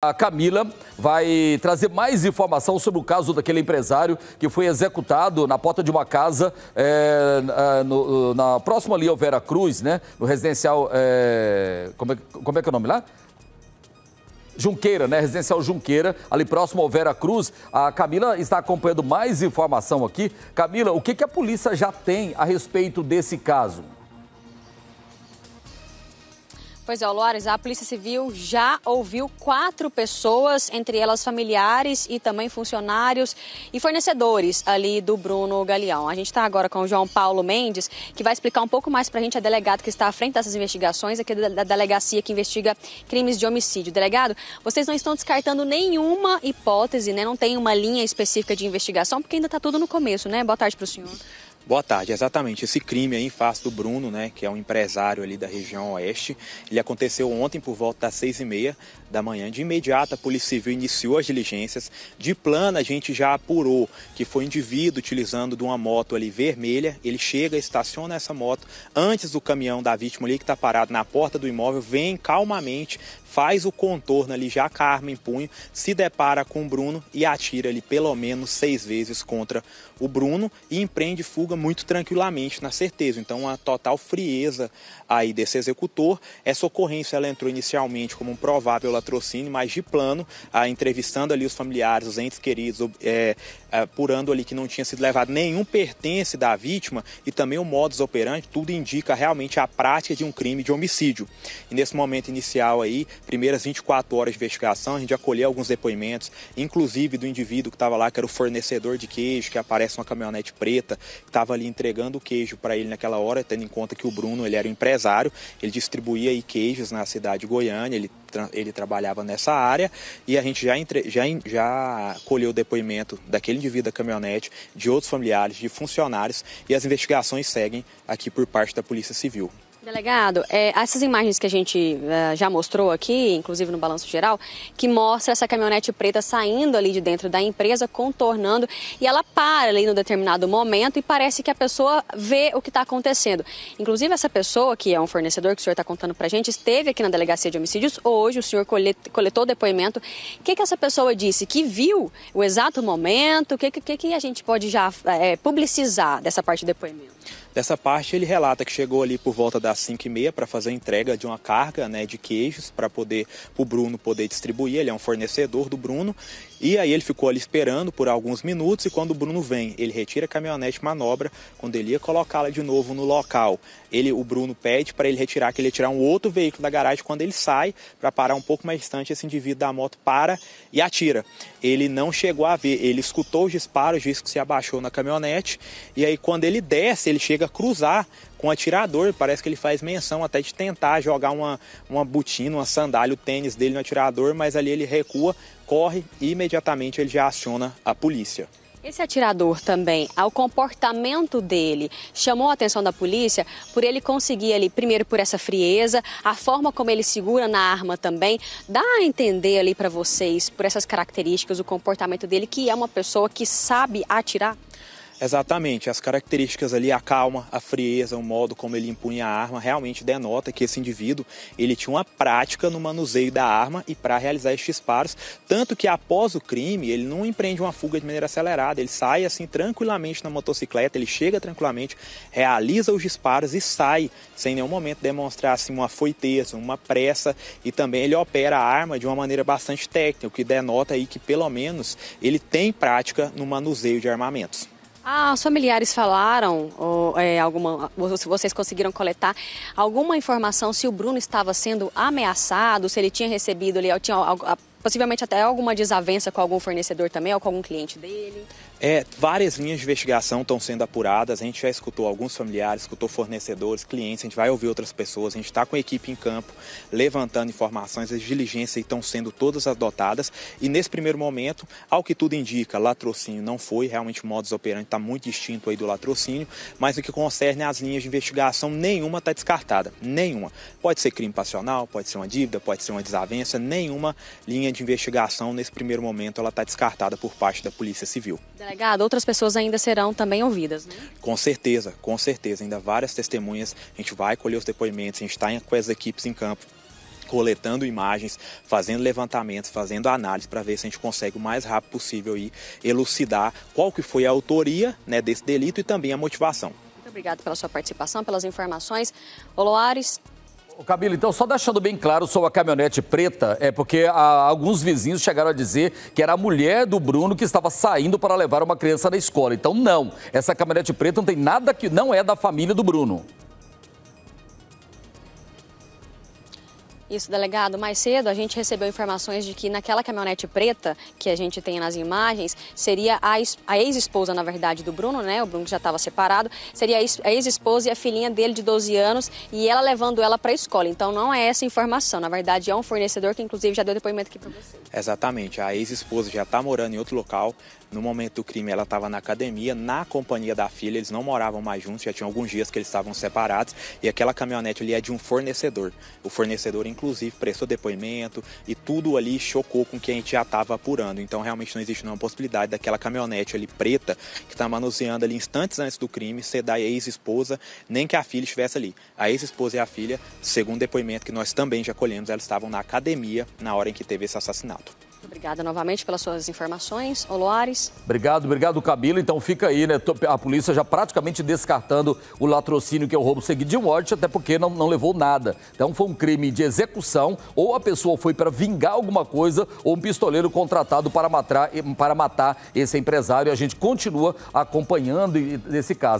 A Camila vai trazer mais informação sobre o caso daquele empresário que foi executado na porta de uma casa é, no, na próxima ali ao Vera Cruz, né? No residencial. É, como, é, como é que é o nome lá? Junqueira, né? Residencial Junqueira, ali próximo ao Vera Cruz. A Camila está acompanhando mais informação aqui. Camila, o que, que a polícia já tem a respeito desse caso? Pois é, Luares, a Polícia Civil já ouviu quatro pessoas, entre elas familiares e também funcionários e fornecedores ali do Bruno Galeão. A gente está agora com o João Paulo Mendes, que vai explicar um pouco mais para a gente, a delegada que está à frente dessas investigações, aqui da, da delegacia que investiga crimes de homicídio. Delegado, vocês não estão descartando nenhuma hipótese, né? Não tem uma linha específica de investigação, porque ainda está tudo no começo, né? Boa tarde para o senhor. Boa tarde, exatamente. Esse crime aí em face do Bruno, né, que é um empresário ali da região oeste, ele aconteceu ontem por volta das seis e meia da manhã. De imediato, a Polícia Civil iniciou as diligências. De plano, a gente já apurou que foi um indivíduo utilizando de uma moto ali vermelha. Ele chega, estaciona essa moto antes do caminhão da vítima ali que está parado na porta do imóvel, vem calmamente, faz o contorno ali já em Punho, se depara com o Bruno e atira ali pelo menos seis vezes contra o Bruno e empreende fuga muito tranquilamente, na certeza. Então, a total frieza aí desse executor. Essa ocorrência ela entrou inicialmente como um provável latrocínio, mas de plano, a ah, entrevistando ali os familiares, os entes queridos, é, apurando ali que não tinha sido levado nenhum pertence da vítima e também o modus operandi, tudo indica realmente a prática de um crime de homicídio. E nesse momento inicial aí, primeiras 24 horas de investigação, a gente acolheu alguns depoimentos, inclusive do indivíduo que estava lá, que era o fornecedor de queijo, que aparece uma caminhonete preta, que estava ali entregando o queijo para ele naquela hora, tendo em conta que o Bruno ele era um empresário, ele distribuía aí queijos na cidade de Goiânia, ele, ele trabalhava nessa área e a gente já, entre, já, já colheu o depoimento daquele indivíduo da caminhonete, de outros familiares, de funcionários e as investigações seguem aqui por parte da Polícia Civil. Delegado, é, essas imagens que a gente é, já mostrou aqui, inclusive no balanço geral, que mostra essa caminhonete preta saindo ali de dentro da empresa, contornando, e ela para ali no determinado momento e parece que a pessoa vê o que está acontecendo. Inclusive, essa pessoa, que é um fornecedor que o senhor está contando para a gente, esteve aqui na delegacia de homicídios hoje, o senhor coletou depoimento. O que, que essa pessoa disse? Que viu o exato momento? O que, que, que a gente pode já é, publicizar dessa parte do depoimento? essa parte ele relata que chegou ali por volta das 5 e meia para fazer a entrega de uma carga né, de queijos para poder o Bruno poder distribuir, ele é um fornecedor do Bruno. E aí ele ficou ali esperando por alguns minutos e quando o Bruno vem, ele retira a caminhonete manobra, quando ele ia colocá-la de novo no local, ele o Bruno pede para ele retirar, que ele ia tirar um outro veículo da garagem, quando ele sai para parar um pouco mais distante, esse indivíduo da moto para e atira. Ele não chegou a ver, ele escutou os disparos, disse que se abaixou na caminhonete e aí quando ele desce, ele chega cruzar com o atirador. Parece que ele faz menção até de tentar jogar uma, uma botina, uma sandália, o tênis dele no atirador, mas ali ele recua, corre e imediatamente ele já aciona a polícia. Esse atirador também, ao comportamento dele, chamou a atenção da polícia por ele conseguir ali, primeiro por essa frieza, a forma como ele segura na arma também, dá a entender ali para vocês, por essas características, o comportamento dele, que é uma pessoa que sabe atirar? Exatamente, as características ali, a calma, a frieza, o modo como ele empunha a arma, realmente denota que esse indivíduo ele tinha uma prática no manuseio da arma e para realizar estes disparos, tanto que após o crime ele não empreende uma fuga de maneira acelerada, ele sai assim tranquilamente na motocicleta, ele chega tranquilamente, realiza os disparos e sai sem nenhum momento demonstrar assim uma foiteza, uma pressa e também ele opera a arma de uma maneira bastante técnica, o que denota aí que pelo menos ele tem prática no manuseio de armamentos. Ah, os familiares falaram, ou, é, alguma, se vocês conseguiram coletar alguma informação se o Bruno estava sendo ameaçado, se ele tinha recebido ali, tinha, possivelmente até alguma desavença com algum fornecedor também, ou com algum cliente dele? É, várias linhas de investigação estão sendo apuradas. A gente já escutou alguns familiares, escutou fornecedores, clientes, a gente vai ouvir outras pessoas. A gente está com a equipe em campo levantando informações, as diligências estão sendo todas adotadas. E nesse primeiro momento, ao que tudo indica, latrocínio não foi, realmente o modus operandi está muito distinto aí do latrocínio, mas o que concerne as linhas de investigação, nenhuma está descartada. Nenhuma. Pode ser crime passional, pode ser uma dívida, pode ser uma desavença, nenhuma linha de investigação nesse primeiro momento ela está descartada por parte da Polícia Civil. Da Delegado, outras pessoas ainda serão também ouvidas, né? Com certeza, com certeza. Ainda várias testemunhas, a gente vai colher os depoimentos, a gente está com as equipes em campo coletando imagens, fazendo levantamentos, fazendo análise para ver se a gente consegue o mais rápido possível aí elucidar qual que foi a autoria né, desse delito e também a motivação. Muito obrigada pela sua participação, pelas informações. Oloares, Camila, então só deixando bem claro sobre a caminhonete preta, é porque ah, alguns vizinhos chegaram a dizer que era a mulher do Bruno que estava saindo para levar uma criança na escola. Então não, essa caminhonete preta não tem nada que não é da família do Bruno. Isso, delegado. Mais cedo a gente recebeu informações de que naquela caminhonete preta que a gente tem nas imagens, seria a, ex-esposa, na verdade, do Bruno, né? O Bruno que já estava separado, seria a ex-esposa e a filhinha dele de 12 anos e ela levando ela para a escola. Então não é essa informação. Na verdade, é um fornecedor que, inclusive, já deu depoimento aqui para você. Exatamente. A ex-esposa já está morando em outro local. No momento do crime, ela estava na academia, na companhia da filha. Eles não moravam mais juntos, já tinha alguns dias que eles estavam separados. E aquela caminhonete ali é de um fornecedor. O fornecedor, em inclusive prestou depoimento e tudo ali chocou com o que a gente já estava apurando. Então realmente não existe nenhuma possibilidade daquela caminhonete ali preta que está manuseando ali instantes antes do crime ser da ex-esposa, nem que a filha estivesse ali. A ex-esposa e a filha, segundo depoimento que nós também já colhemos, elas estavam na academia na hora em que teve esse assassinato. Obrigada novamente pelas suas informações, Oloares. Obrigado, obrigado, Camila. Então fica aí, né? A polícia já praticamente descartando o latrocínio, que é o roubo seguido de morte, até porque não, não levou nada. Então foi um crime de execução, ou a pessoa foi para vingar alguma coisa, ou um pistoleiro contratado para matar, para matar esse empresário. A gente continua acompanhando esse caso.